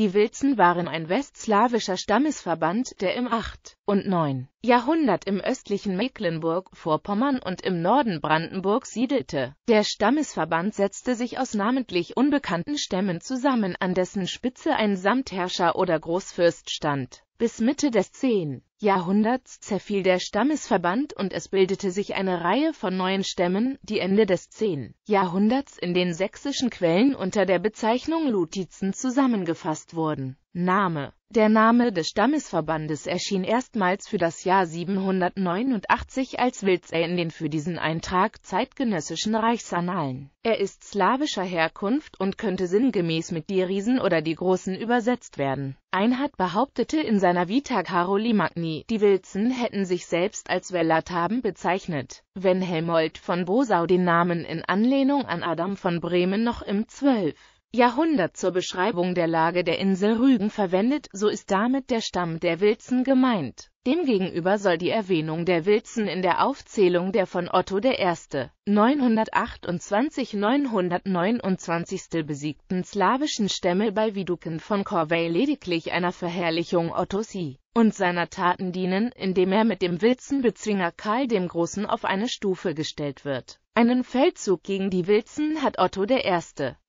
Die Wilzen waren ein westslawischer Stammesverband, der im 8. und 9. Jahrhundert im östlichen Mecklenburg-Vorpommern und im Norden Brandenburg siedelte. Der Stammesverband setzte sich aus namentlich unbekannten Stämmen zusammen, an dessen Spitze ein Samtherrscher oder Großfürst stand. Bis Mitte des 10. Jahrhunderts zerfiel der Stammesverband und es bildete sich eine Reihe von neuen Stämmen, die Ende des 10. Jahrhunderts in den sächsischen Quellen unter der Bezeichnung Lutizen zusammengefasst wurden. Name Der Name des Stammesverbandes erschien erstmals für das Jahr 789 als Wildsä in den für diesen Eintrag zeitgenössischen Reichsannalen. Er ist slawischer Herkunft und könnte sinngemäß mit die Riesen oder die Großen übersetzt werden. Einhard behauptete in seiner Vita Caroli Magni die Wilzen hätten sich selbst als Wellertaben bezeichnet. Wenn Helmold von Bosau den Namen in Anlehnung an Adam von Bremen noch im 12. Jahrhundert zur Beschreibung der Lage der Insel Rügen verwendet, so ist damit der Stamm der Wilzen gemeint. Demgegenüber soll die Erwähnung der Wilzen in der Aufzählung der von Otto I. 928-929 besiegten slawischen Stämme bei Viduken von Corvey lediglich einer Verherrlichung Ottos und seiner Taten dienen, indem er mit dem Wilzenbezwinger Karl dem Großen auf eine Stufe gestellt wird. Einen Feldzug gegen die Wilzen hat Otto I.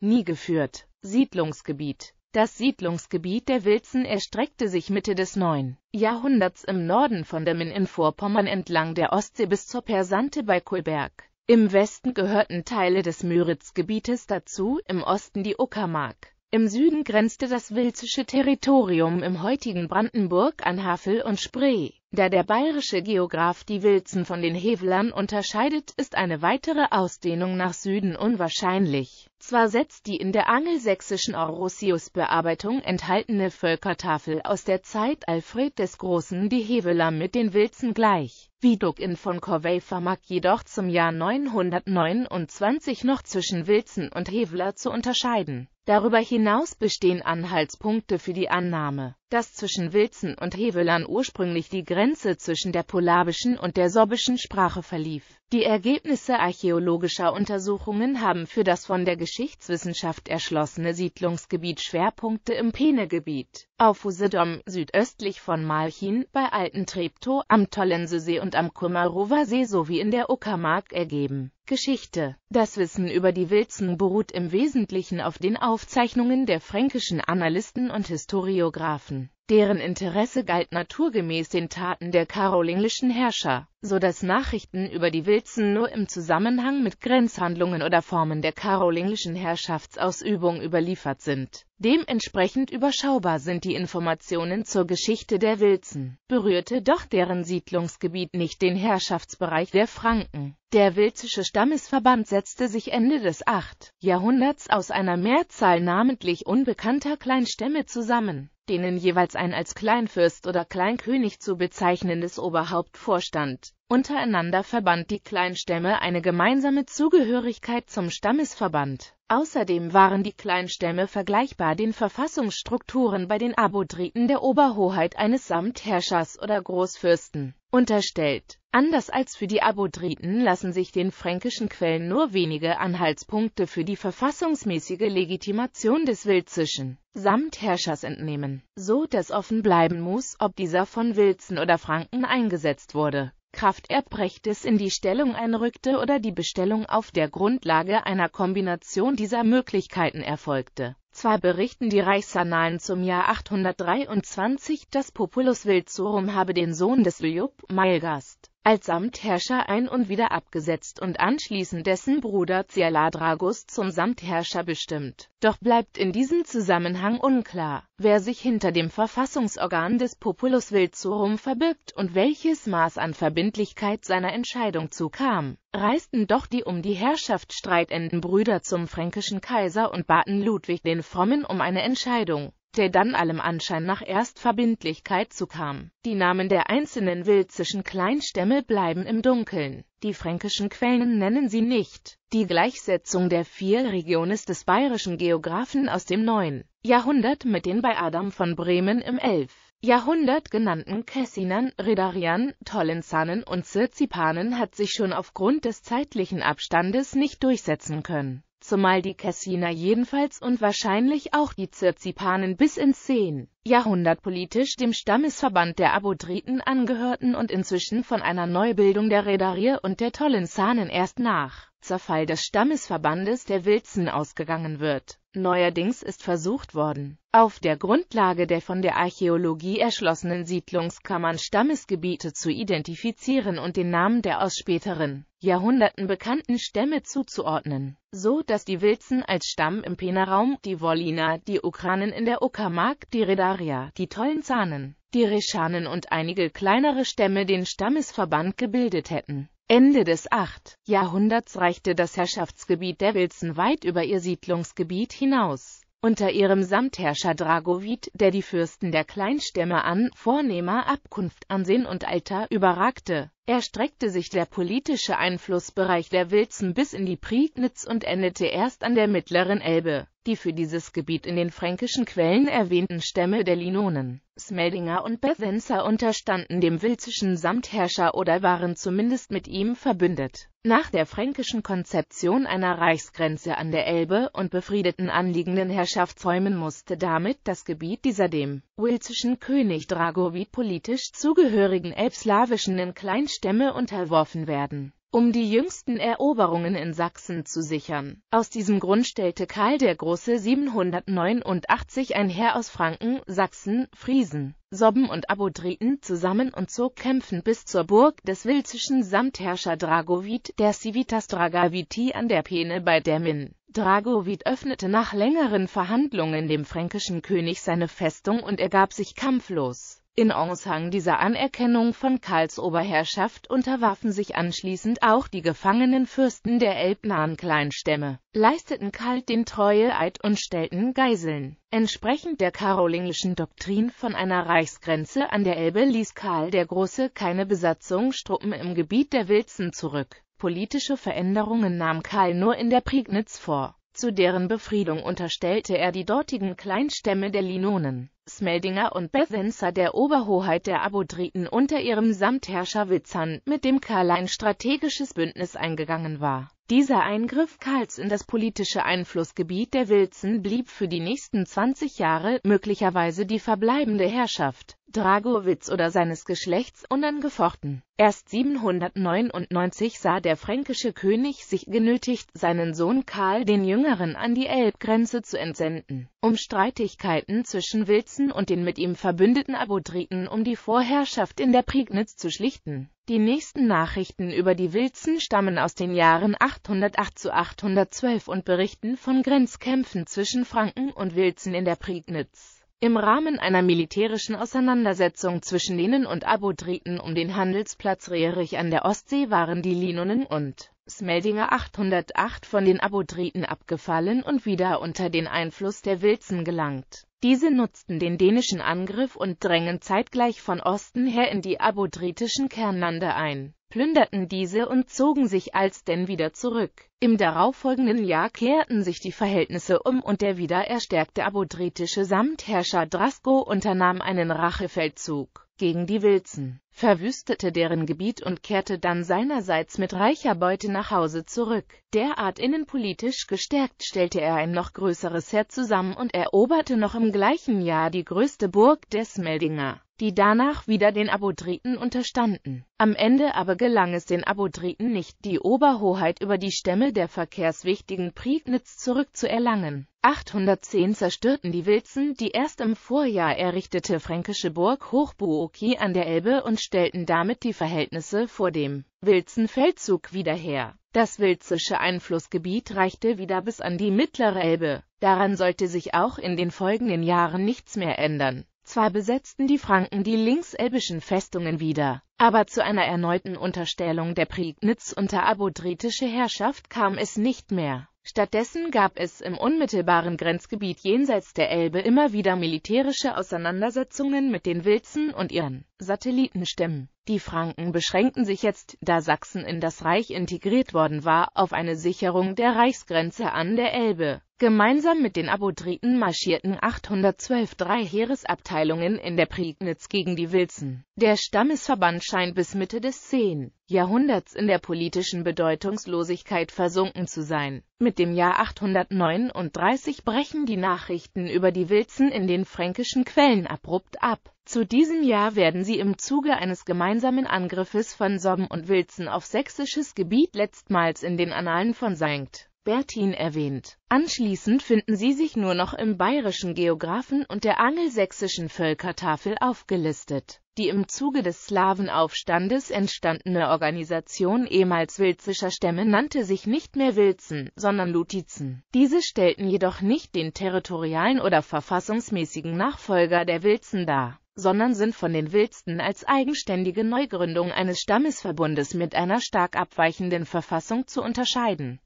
nie geführt. Siedlungsgebiet das Siedlungsgebiet der Wilzen erstreckte sich Mitte des 9. Jahrhunderts im Norden von der Min in Vorpommern entlang der Ostsee bis zur Persante bei Kohlberg. Im Westen gehörten Teile des Müritzgebietes dazu, im Osten die Uckermark. Im Süden grenzte das wilzische Territorium im heutigen Brandenburg an Havel und Spree. Da der bayerische Geograf die Wilzen von den Hevelern unterscheidet, ist eine weitere Ausdehnung nach Süden unwahrscheinlich. Zwar setzt die in der angelsächsischen Orosius-Bearbeitung enthaltene Völkertafel aus der Zeit Alfred des Großen die Heveler mit den Wilzen gleich. Widukin von Corvey vermag jedoch zum Jahr 929 noch zwischen Wilzen und Heveler zu unterscheiden Darüber hinaus bestehen Anhaltspunkte für die Annahme, dass zwischen Wilzen und Hevelern ursprünglich die Grenze zwischen der polabischen und der sorbischen Sprache verlief. Die Ergebnisse archäologischer Untersuchungen haben für das von der Geschichtswissenschaft erschlossene Siedlungsgebiet Schwerpunkte im Peenegebiet, auf Usedom südöstlich von Malchin, bei Alten Treptow, am Tollensesee und am Kummerower See sowie in der Uckermark ergeben Geschichte. Das Wissen über die Wilzen beruht im Wesentlichen auf den Aufzeichnungen der fränkischen Annalisten und Historiographen. Deren Interesse galt naturgemäß den Taten der karolinglischen Herrscher, so dass Nachrichten über die Wilzen nur im Zusammenhang mit Grenzhandlungen oder Formen der karolinglischen Herrschaftsausübung überliefert sind. Dementsprechend überschaubar sind die Informationen zur Geschichte der Wilzen, berührte doch deren Siedlungsgebiet nicht den Herrschaftsbereich der Franken. Der wilzische Stammesverband setzte sich Ende des 8. Jahrhunderts aus einer Mehrzahl namentlich unbekannter Kleinstämme zusammen denen jeweils ein als Kleinfürst oder Kleinkönig zu bezeichnendes Oberhaupt vorstand. Untereinander verband die Kleinstämme eine gemeinsame Zugehörigkeit zum Stammesverband. Außerdem waren die Kleinstämme vergleichbar den Verfassungsstrukturen bei den Abodriten der Oberhoheit eines Samtherrschers oder Großfürsten unterstellt. Anders als für die Abodriten lassen sich den fränkischen Quellen nur wenige Anhaltspunkte für die verfassungsmäßige Legitimation des Wilzischen Samtherrschers entnehmen, so dass offen bleiben muss, ob dieser von Wilzen oder Franken eingesetzt wurde. Kraft Erbrechtes in die Stellung einrückte oder die Bestellung auf der Grundlage einer Kombination dieser Möglichkeiten erfolgte. Zwar berichten die Reichsannalen zum Jahr 823, dass Populus Wildsorum habe den Sohn des Lyub, Mailgast, als Samtherrscher ein und wieder abgesetzt und anschließend dessen Bruder Cialadragus zum Samtherrscher bestimmt. Doch bleibt in diesem Zusammenhang unklar, wer sich hinter dem Verfassungsorgan des Populus Vilzorum verbirgt und welches Maß an Verbindlichkeit seiner Entscheidung zukam. Reisten doch die um die Herrschaft streitenden Brüder zum fränkischen Kaiser und baten Ludwig den Frommen um eine Entscheidung der dann allem Anschein nach Erstverbindlichkeit zukam. Die Namen der einzelnen wilzischen Kleinstämme bleiben im Dunkeln. Die fränkischen Quellen nennen sie nicht. Die Gleichsetzung der vier Regionen des bayerischen Geographen aus dem 9. Jahrhundert mit den bei Adam von Bremen im 11. Jahrhundert genannten Kessinern, Redariern, Tollenzahnen und Zirzipanen hat sich schon aufgrund des zeitlichen Abstandes nicht durchsetzen können zumal die Kessiner jedenfalls und wahrscheinlich auch die Zirzipanen bis ins 10. Jahrhundert politisch dem Stammesverband der Abodriten angehörten und inzwischen von einer Neubildung der Redarier und der Tollenzanen erst nach Zerfall des Stammesverbandes der Wilzen ausgegangen wird. Neuerdings ist versucht worden, auf der Grundlage der von der Archäologie erschlossenen Siedlungskammern Stammesgebiete zu identifizieren und den Namen der aus späteren Jahrhunderten bekannten Stämme zuzuordnen, so dass die Wilzen als Stamm im Peneraum, die Wolliner, die Ukranen in der Uckermark, die Redaria, die Tollenzahnen, die Reschanen und einige kleinere Stämme den Stammesverband gebildet hätten Ende des 8. Jahrhunderts reichte das Herrschaftsgebiet der Wilzen weit über ihr Siedlungsgebiet hinaus. Unter ihrem Samtherrscher Dragovid, der die Fürsten der Kleinstämme an vornehmer Abkunft, Ansehen und Alter überragte, erstreckte sich der politische Einflussbereich der Wilzen bis in die Prignitz und endete erst an der mittleren Elbe. Die für dieses Gebiet in den fränkischen Quellen erwähnten Stämme der Linonen, Smeldinger und Besenzer unterstanden dem wilzischen Samtherrscher oder waren zumindest mit ihm verbündet. Nach der fränkischen Konzeption einer Reichsgrenze an der Elbe und befriedeten anliegenden Herrschaftsräumen musste damit das Gebiet dieser dem wilzischen König Drago politisch zugehörigen elbslawischen in Kleinstämme unterworfen werden um die jüngsten Eroberungen in Sachsen zu sichern. Aus diesem Grund stellte Karl der Große 789 ein Heer aus Franken, Sachsen, Friesen, Sobben und Abodriten zusammen und zog kämpfend bis zur Burg des wilzischen Samtherrscher Dragovit, der Civitas Dragaviti an der Peene bei Demmin. Dragowit öffnete nach längeren Verhandlungen dem fränkischen König seine Festung und ergab sich kampflos. In Aushang dieser Anerkennung von Karls Oberherrschaft unterwarfen sich anschließend auch die gefangenen Fürsten der elbnahen Kleinstämme, leisteten Karl den Treueeid und stellten Geiseln. Entsprechend der karolingischen Doktrin von einer Reichsgrenze an der Elbe ließ Karl der Große keine Besatzungstruppen im Gebiet der Wilzen zurück. Politische Veränderungen nahm Karl nur in der Prignitz vor. Zu deren Befriedung unterstellte er die dortigen Kleinstämme der Linonen, Smeldinger und Besenzer der Oberhoheit der Abodriten unter ihrem Samtherrscher Witzern, mit dem Karl ein strategisches Bündnis eingegangen war. Dieser Eingriff Karls in das politische Einflussgebiet der Wilzen blieb für die nächsten 20 Jahre möglicherweise die verbleibende Herrschaft. Dragowitz oder seines Geschlechts, unangefochten. Erst 799 sah der fränkische König sich genötigt, seinen Sohn Karl den Jüngeren an die Elbgrenze zu entsenden, um Streitigkeiten zwischen Wilzen und den mit ihm verbündeten Abodriten um die Vorherrschaft in der Prignitz zu schlichten. Die nächsten Nachrichten über die Wilzen stammen aus den Jahren 808 zu 812 und berichten von Grenzkämpfen zwischen Franken und Wilzen in der Prignitz. Im Rahmen einer militärischen Auseinandersetzung zwischen denen und Abodriten um den Handelsplatz Rerich an der Ostsee waren die Linonen und Smeldinger 808 von den Abodriten abgefallen und wieder unter den Einfluss der Wilzen gelangt. Diese nutzten den dänischen Angriff und drängen zeitgleich von Osten her in die abodritischen Kernlande ein plünderten diese und zogen sich alsdann wieder zurück. Im darauffolgenden Jahr kehrten sich die Verhältnisse um und der wieder erstärkte abodritische Samtherrscher Drasko unternahm einen Rachefeldzug gegen die Wilzen, verwüstete deren Gebiet und kehrte dann seinerseits mit reicher Beute nach Hause zurück. Derart innenpolitisch gestärkt stellte er ein noch größeres Heer zusammen und eroberte noch im gleichen Jahr die größte Burg des Meldinger die danach wieder den Abodriten unterstanden. Am Ende aber gelang es den Abodriten nicht, die Oberhoheit über die Stämme der verkehrswichtigen Prignitz zurückzuerlangen. 810 zerstörten die Wilzen die erst im Vorjahr errichtete fränkische Burg Hochbuoki an der Elbe und stellten damit die Verhältnisse vor dem Wilzenfeldzug wieder her. Das wilzische Einflussgebiet reichte wieder bis an die mittlere Elbe. Daran sollte sich auch in den folgenden Jahren nichts mehr ändern. Zwar besetzten die Franken die linkselbischen Festungen wieder, aber zu einer erneuten Unterstellung der Prignitz unter abodritische Herrschaft kam es nicht mehr. Stattdessen gab es im unmittelbaren Grenzgebiet jenseits der Elbe immer wieder militärische Auseinandersetzungen mit den Wilzen und ihren Satellitenstimmen. Die Franken beschränkten sich jetzt, da Sachsen in das Reich integriert worden war, auf eine Sicherung der Reichsgrenze an der Elbe. Gemeinsam mit den Abodriten marschierten 812 drei Heeresabteilungen in der Prignitz gegen die Wilzen. Der Stammesverband scheint bis Mitte des 10. Jahrhunderts in der politischen Bedeutungslosigkeit versunken zu sein. Mit dem Jahr 839 brechen die Nachrichten über die Wilzen in den fränkischen Quellen abrupt ab. Zu diesem Jahr werden sie im Zuge eines gemeinsamen Angriffes von Sobben und Wilzen auf sächsisches Gebiet letztmals in den Annalen von St. Bertin erwähnt. Anschließend finden sie sich nur noch im bayerischen Geographen und der angelsächsischen Völkertafel aufgelistet. Die im Zuge des Slawenaufstandes entstandene Organisation ehemals wilzischer Stämme nannte sich nicht mehr Wilzen, sondern Lutizen. Diese stellten jedoch nicht den territorialen oder verfassungsmäßigen Nachfolger der Wilzen dar sondern sind von den Wilsten als eigenständige Neugründung eines Stammesverbundes mit einer stark abweichenden Verfassung zu unterscheiden